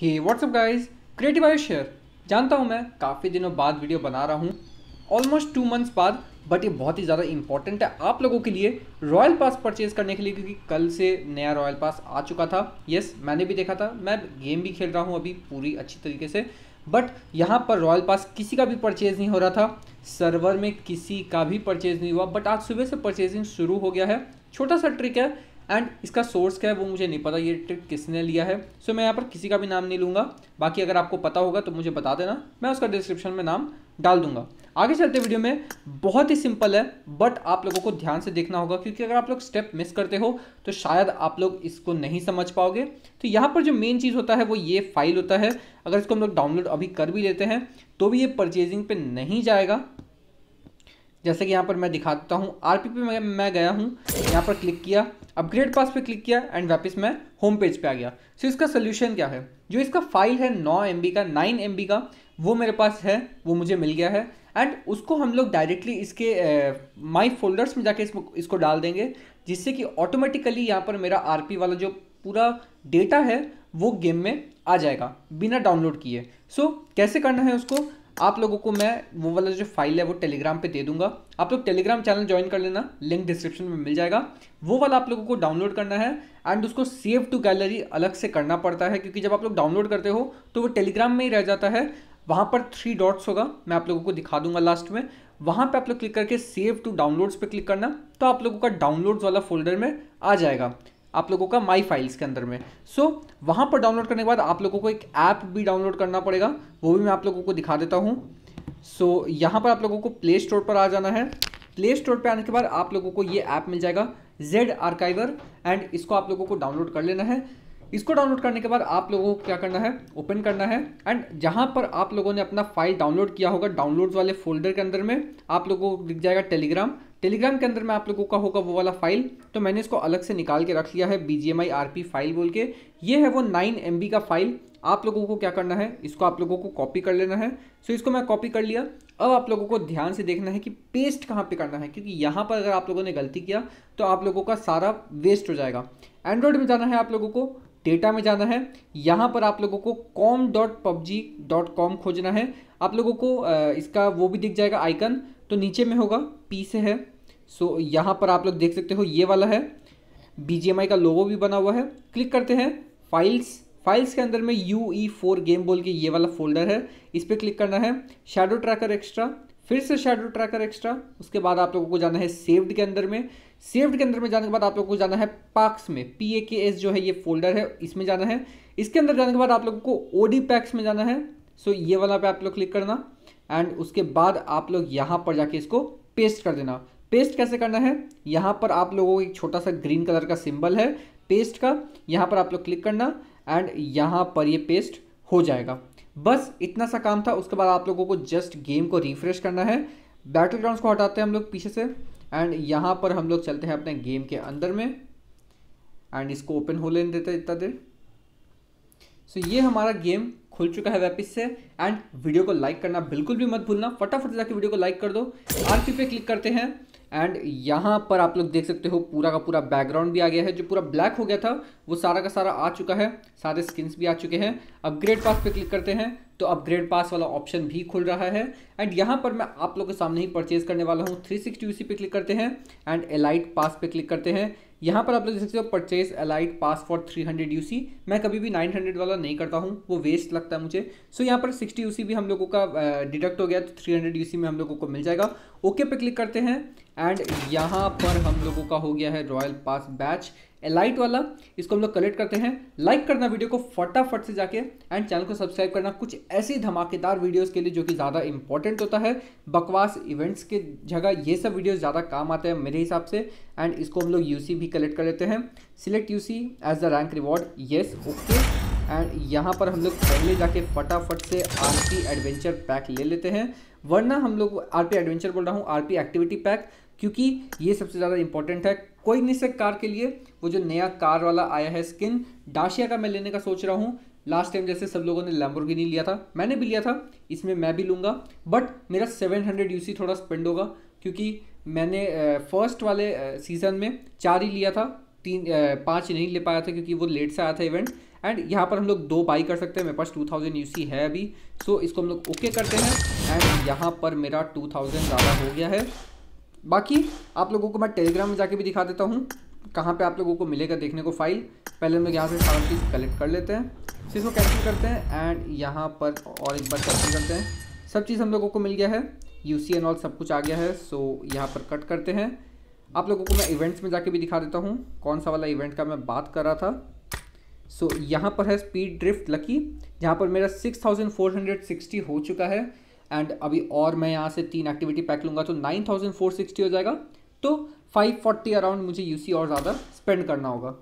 what's what's up guys? Creative Ayush शेयर जानता हूँ मैं काफ़ी दिनों बाद वीडियो बना रहा हूँ ऑलमोस्ट टू मंथ्स बाद बट ये बहुत ही ज़्यादा इंपॉर्टेंट है आप लोगों के लिए रॉयल पास परचेज करने के लिए क्योंकि कल से नया रॉयल पास आ चुका था यस yes, मैंने भी देखा था मैं गेम भी खेल रहा हूँ अभी पूरी अच्छी तरीके से बट यहाँ पर रॉयल पास किसी का भी परचेज नहीं हो रहा था सर्वर में किसी का भी परचेज नहीं हुआ बट आज सुबह से परचेजिंग शुरू हो गया है छोटा सा ट्रिक है एंड इसका सोर्स क्या है वो मुझे नहीं पता ये ट्रिक किसने लिया है सो so, मैं यहाँ पर किसी का भी नाम नहीं लूँगा बाकी अगर आपको पता होगा तो मुझे बता देना मैं उसका डिस्क्रिप्शन में नाम डाल दूंगा आगे चलते वीडियो में बहुत ही सिंपल है बट आप लोगों को ध्यान से देखना होगा क्योंकि अगर आप लोग स्टेप मिस करते हो तो शायद आप लोग इसको नहीं समझ पाओगे तो यहाँ पर जो मेन चीज़ होता है वो ये फाइल होता है अगर इसको हम लोग डाउनलोड अभी कर भी लेते हैं तो भी ये परचेजिंग पे नहीं जाएगा जैसे कि यहाँ पर मैं दिखा देता हूँ आर पे मैं मैं गया हूँ यहाँ पर क्लिक किया अपग्रेड पास पे क्लिक किया एंड वापस मैं होम पेज पे आ गया सो so, इसका सोल्यूशन क्या है जो इसका फाइल है नौ एम का नाइन एम का वो मेरे पास है वो मुझे मिल गया है एंड उसको हम लोग डायरेक्टली इसके माई फोल्डर्स में जाके इसको, इसको डाल देंगे जिससे कि ऑटोमेटिकली यहाँ पर मेरा आर वाला जो पूरा डेटा है वो गेम में आ जाएगा बिना डाउनलोड किए सो so, कैसे करना है उसको आप लोगों को मैं वो वाला जो फाइल है वो टेलीग्राम पे दे दूंगा आप लोग टेलीग्राम चैनल ज्वाइन कर लेना लिंक डिस्क्रिप्शन में मिल जाएगा वो वाला आप लोगों को डाउनलोड करना है एंड उसको सेव टू गैलरी अलग से करना पड़ता है क्योंकि जब आप लोग डाउनलोड करते हो तो वो टेलीग्राम में ही रह जाता है वहाँ पर थ्री डॉट्स होगा मैं आप लोगों को दिखा दूंगा लास्ट में वहाँ पर आप लोग क्लिक करके सेव टू डाउनलोड्स पर क्लिक करना तो आप लोगों का डाउनलोड्स वाला फोल्डर में आ जाएगा आप लोगों का माई फाइल्स के अंदर में सो so, वहाँ पर डाउनलोड करने के बाद आप लोगों को एक ऐप भी डाउनलोड करना पड़ेगा वो भी मैं आप लोगों को दिखा देता हूँ सो so, यहाँ पर आप लोगों को प्ले स्टोर पर आ जाना है प्ले स्टोर पर आने के बाद आप लोगों को ये ऐप मिल जाएगा जेड आर्काइवर एंड इसको आप लोगों को डाउनलोड कर लेना है इसको डाउनलोड करने के बाद आप लोगों को क्या करना है ओपन करना है एंड जहाँ पर आप लोगों ने अपना फाइल डाउनलोड किया होगा डाउनलोड्स वाले फोल्डर के अंदर में आप लोगों को दिख जाएगा टेलीग्राम टेलीग्राम के अंदर में आप लोगों का होगा वो वाला फाइल तो मैंने इसको अलग से निकाल के रख लिया है बी जी फाइल बोल के ये है वो नाइन एम बी का फाइल आप लोगों को क्या करना है इसको आप लोगों को कॉपी कर लेना है सो इसको मैं कॉपी कर लिया अब आप लोगों को ध्यान से देखना है कि पेस्ट कहाँ पे करना है क्योंकि यहाँ पर अगर आप लोगों ने गलती किया तो आप लोगों का सारा वेस्ट हो जाएगा एंड्रॉयड में जाना है आप लोगों को डेटा में जाना है यहाँ पर आप लोगों को com dot PUBG dot com खोजना है आप लोगों को इसका वो भी दिख जाएगा आइकन तो नीचे में होगा पी से है सो यहाँ पर आप लोग देख सकते हो ये वाला है बी का लोगो भी बना हुआ है क्लिक करते हैं फाइल्स फाइल्स के अंदर में यू ई फोर गेम बोल के ये वाला फोल्डर है इस पर क्लिक करना है शेडो ट्रैकर एक्स्ट्रा फिर से शेडो ट्रैकर एक्स्ट्रा उसके बाद आप लोगों को जाना है सेव्ड के अंदर में सेव्ड के अंदर में जाने के बाद आप लोगों को जाना है पैक्स में पी ए के एस जो है ये फोल्डर है इसमें जाना है इसके अंदर जाने के बाद आप लोगों को ओ डी पैक्स में जाना है सो ये वाला पे आप लोग क्लिक करना एंड उसके बाद आप लोग यहाँ पर जाके इसको पेस्ट कर देना पेस्ट कैसे करना है यहाँ पर आप लोगों को एक छोटा सा ग्रीन कलर का सिंबल है पेस्ट का यहाँ पर आप लोग क्लिक करना एंड यहाँ पर ये पेस्ट हो जाएगा बस इतना सा काम था उसके बाद आप लोगों को जस्ट गेम को रिफ्रेश करना है बैटल ग्राउंड को हटाते हैं हम लोग पीछे से एंड यहाँ पर हम लोग चलते हैं अपने गेम के अंदर में एंड इसको ओपन हो लेने देते इतना देर सो so, ये हमारा गेम खुल चुका है वेपिस से एंड वीडियो को लाइक करना बिल्कुल भी मत भूलना फटाफट जाके वीडियो को लाइक कर दो आर पे क्लिक करते हैं एंड यहाँ पर आप लोग देख सकते हो पूरा का पूरा बैकग्राउंड भी आ गया है जो पूरा ब्लैक हो गया था वो सारा का सारा आ चुका है सारे स्किन्स भी आ चुके हैं अपग्रेड पास पे क्लिक करते हैं तो अपग्रेड पास वाला ऑप्शन भी खुल रहा है एंड यहाँ पर मैं आप लोग के सामने ही परचेज करने वाला हूँ थ्री सिक्सटी पे क्लिक करते हैं एंड एलाइट पास पे क्लिक करते हैं यहाँ पर आप लोग देख सकते हो purchase elite pass for 300 hundred मैं कभी भी 900 वाला नहीं करता हूँ वो वेस्ट लगता है मुझे सो so, यहाँ पर 60 यू भी हम लोगों का डिडक्ट हो गया तो 300 हंड्रेड में हम लोगों को मिल जाएगा ओके okay पे क्लिक करते हैं एंड यहाँ पर हम लोगों का हो गया है रॉयल पास बैच लाइट वाला इसको हम लोग कलेक्ट करते हैं लाइक करना वीडियो को फटाफट से जाके एंड चैनल को सब्सक्राइब करना कुछ ऐसी धमाकेदार वीडियोस के लिए जो कि ज़्यादा इंपॉर्टेंट होता है बकवास इवेंट्स के जगह ये सब वीडियोस ज़्यादा काम आते हैं मेरे हिसाब से एंड इसको हम लोग यूसी भी कलेक्ट कर लेते हैं select you as the rank reward yes okay and यहाँ पर हम लोग पहले जाके फटाफट से आरपी एडवेंचर पैक ले लेते हैं वरना हम लोग आरपी एडवेंचर बोल रहा हूँ आरपी एक्टिविटी पैक क्योंकि ये सबसे ज़्यादा इंपॉर्टेंट है कोई निश्चित कार के लिए वो जो नया कार वाला आया है स्किन डाशिया का मैं लेने का सोच रहा हूँ लास्ट टाइम जैसे सब लोगों ने लैम्बोर्गिनी लिया था मैंने भी लिया था इसमें मैं भी लूँगा बट मेरा सेवन हंड्रेड थोड़ा स्पेंड होगा क्योंकि मैंने फर्स्ट वाले सीज़न में चार ही लिया था तीन पाँच नहीं ले पाया था क्योंकि वो लेट से आया था इवेंट एंड यहाँ पर हम लोग दो बाई कर सकते हैं मेरे पास 2000 सी है अभी सो so, इसको हम लोग ओके करते हैं एंड यहाँ पर मेरा 2000 ज़्यादा हो गया है बाकी आप लोगों को मैं टेलीग्राम में जाके भी दिखा देता हूँ कहाँ पे आप लोगों को मिलेगा देखने को फाइल पहले हम लोग यहाँ से सारा चीज़ कलेक्ट कर लेते हैं इसको कैंसिल करते हैं एंड यहाँ पर और एक बार कैंसिल करते हैं सब चीज़ हम लोगों को मिल गया है यू सी एंड ऑल सब कुछ आ गया है सो यहाँ पर कट करते हैं आप लोगों को मैं इवेंट्स में जाके भी दिखा देता हूँ कौन सा वाला इवेंट का मैं बात कर रहा था सो so, यहाँ पर है स्पीड ड्रिफ्ट लकी जहाँ पर मेरा six thousand four hundred sixty हो चुका है एंड अभी और मैं यहाँ से तीन एक्टिविटी पैक लूँगा तो नाइन थाउजेंड फोर सिक्सटी हो जाएगा तो फाइव फोर्टी अराउंड मुझे यूसी और ज़्यादा स्पेंड करना होगा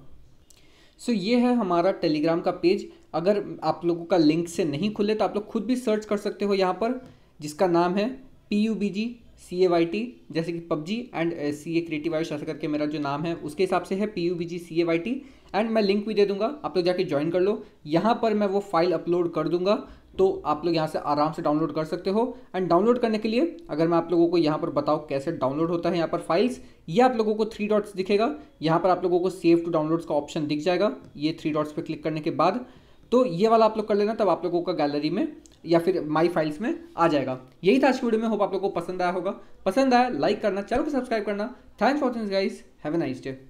सो so, ये है हमारा टेलीग्राम का पेज अगर आप लोगों का लिंक से नहीं खुले तो आप लोग खुद भी सर्च कर सकते हो यहाँ पर जिसका नाम है P U B G C A Y T जैसे कि PUBG and C A creative Ayush ऐसा करके मेरा जो नाम है उसके हिसाब से है P U B G C A Y T and मैं लिंक भी दे दूंगा आप लोग जाके ज्वाइन कर लो यहाँ पर मैं वो फाइल अपलोड कर दूंगा तो आप लोग यहाँ से आराम से डाउनलोड कर सकते हो एंड डाउनलोड करने के लिए अगर मैं आप लोगों को यहाँ पर बताऊँ कैसे डाउनलोड होता है यहाँ पर फाइल्स ये आप लोगों को थ्री डॉट्स दिखेगा यहाँ पर आप लोगों को सेव टू डाउनलोड्स का ऑप्शन दिख जाएगा ये थ्री डॉट्स पर क्लिक करने के बाद तो ये वाला आप लोग कर लेना तब आप लोगों का गैलरी में या फिर माई फाइल्स में आ जाएगा यही था आज की वीडियो में होप आप लोग को पसंद आया होगा पसंद आया लाइक करना चैनल को सब्सक्राइब करना thanks for watching guys have a nice day